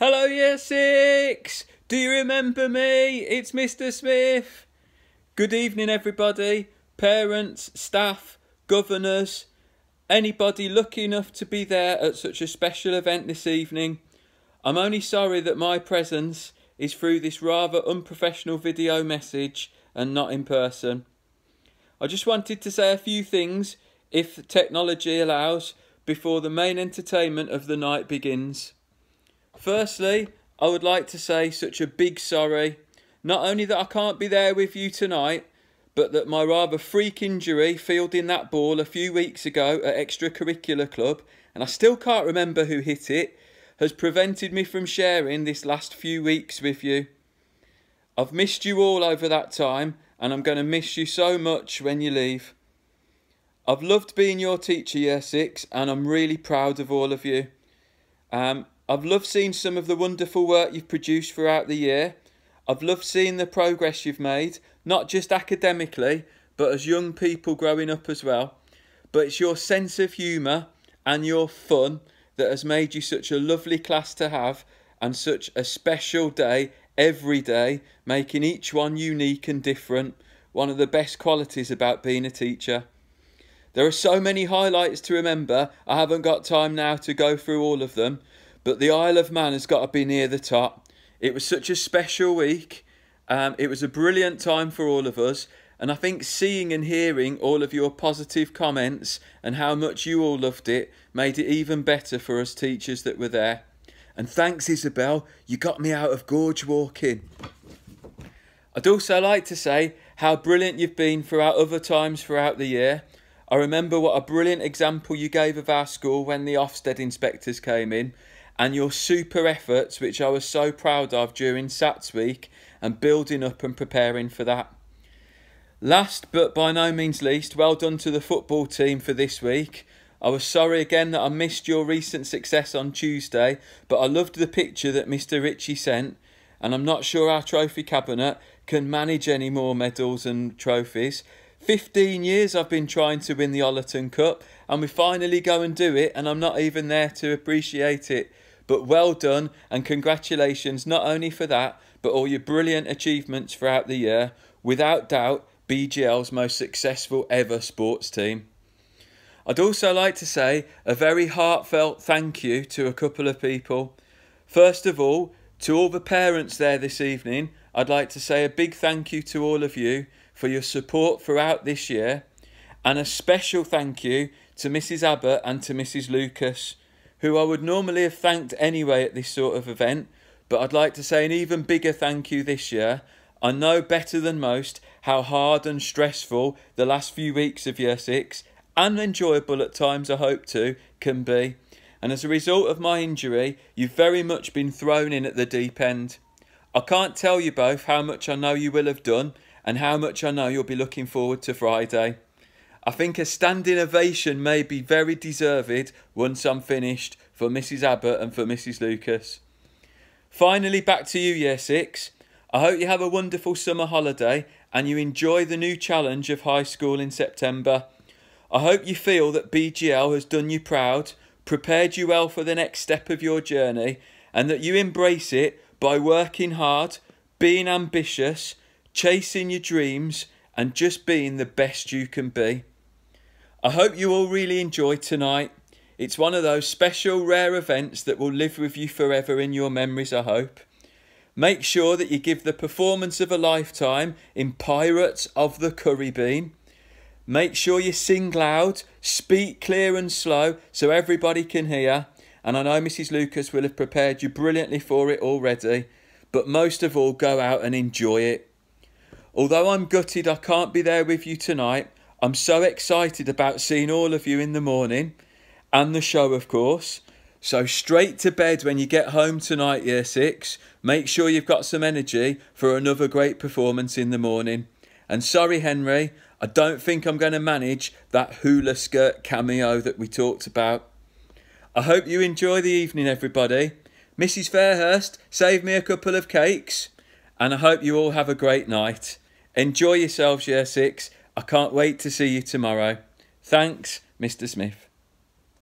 Hello, year six. Do you remember me? It's Mr. Smith. Good evening, everybody. Parents, staff, governors, anybody lucky enough to be there at such a special event this evening. I'm only sorry that my presence is through this rather unprofessional video message and not in person. I just wanted to say a few things, if technology allows, before the main entertainment of the night begins. Firstly, I would like to say such a big sorry, not only that I can't be there with you tonight, but that my rather freak injury fielding that ball a few weeks ago at extracurricular club, and I still can't remember who hit it, has prevented me from sharing this last few weeks with you. I've missed you all over that time, and I'm going to miss you so much when you leave. I've loved being your teacher year six, and I'm really proud of all of you. Um, I've loved seeing some of the wonderful work you've produced throughout the year. I've loved seeing the progress you've made, not just academically, but as young people growing up as well. But it's your sense of humour and your fun that has made you such a lovely class to have and such a special day every day, making each one unique and different, one of the best qualities about being a teacher. There are so many highlights to remember, I haven't got time now to go through all of them, but the Isle of Man has got to be near the top. It was such a special week. Um, it was a brilliant time for all of us. And I think seeing and hearing all of your positive comments and how much you all loved it made it even better for us teachers that were there. And thanks, Isabel, you got me out of gorge walking. I'd also like to say how brilliant you've been throughout other times throughout the year. I remember what a brilliant example you gave of our school when the Ofsted inspectors came in and your super efforts, which I was so proud of during SATS week and building up and preparing for that. Last but by no means least, well done to the football team for this week. I was sorry again that I missed your recent success on Tuesday, but I loved the picture that Mr. Ritchie sent, and I'm not sure our trophy cabinet can manage any more medals and trophies. 15 years I've been trying to win the Ollerton Cup, and we finally go and do it, and I'm not even there to appreciate it. But well done, and congratulations not only for that, but all your brilliant achievements throughout the year. Without doubt, BGL's most successful ever sports team. I'd also like to say a very heartfelt thank you to a couple of people. First of all, to all the parents there this evening, I'd like to say a big thank you to all of you for your support throughout this year, and a special thank you to Mrs. Abbott and to Mrs. Lucas, who I would normally have thanked anyway at this sort of event, but I'd like to say an even bigger thank you this year. I know better than most how hard and stressful the last few weeks of year six, and enjoyable at times, I hope to, can be. And as a result of my injury, you've very much been thrown in at the deep end. I can't tell you both how much I know you will have done and how much I know you'll be looking forward to Friday. I think a standing ovation may be very deserved once I'm finished for Mrs. Abbott and for Mrs. Lucas. Finally, back to you, Year 6. I hope you have a wonderful summer holiday and you enjoy the new challenge of high school in September. I hope you feel that BGL has done you proud, prepared you well for the next step of your journey, and that you embrace it by working hard, being ambitious, chasing your dreams, and just being the best you can be. I hope you all really enjoyed tonight. It's one of those special rare events that will live with you forever in your memories, I hope. Make sure that you give the performance of a lifetime in Pirates of the Curry Bean. Make sure you sing loud, speak clear and slow so everybody can hear. And I know Mrs. Lucas will have prepared you brilliantly for it already. But most of all, go out and enjoy it. Although I'm gutted I can't be there with you tonight, I'm so excited about seeing all of you in the morning and the show, of course. So, straight to bed when you get home tonight, year six. Make sure you've got some energy for another great performance in the morning. And sorry, Henry, I don't think I'm going to manage that hula skirt cameo that we talked about. I hope you enjoy the evening, everybody. Mrs. Fairhurst, save me a couple of cakes. And I hope you all have a great night. Enjoy yourselves, Year 6. I can't wait to see you tomorrow. Thanks, Mr. Smith.